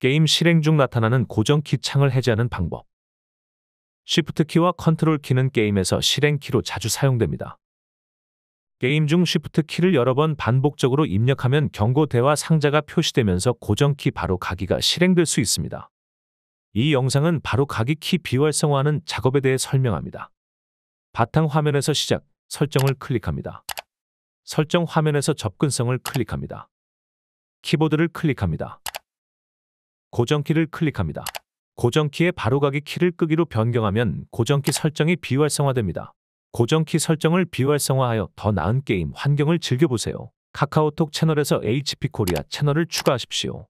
게임 실행 중 나타나는 고정키 창을 해제하는 방법. Shift 키와 컨트롤 키는 게임에서 실행 키로 자주 사용됩니다. 게임 중 Shift 키를 여러 번 반복적으로 입력하면 경고대화 상자가 표시되면서 고정키 바로 가기가 실행될 수 있습니다. 이 영상은 바로 가기 키 비활성화하는 작업에 대해 설명합니다. 바탕 화면에서 시작, 설정을 클릭합니다. 설정 화면에서 접근성을 클릭합니다. 키보드를 클릭합니다. 고정키를 클릭합니다. 고정키의 바로가기 키를 끄기로 변경하면 고정키 설정이 비활성화됩니다. 고정키 설정을 비활성화하여 더 나은 게임 환경을 즐겨보세요. 카카오톡 채널에서 HP코리아 채널을 추가하십시오.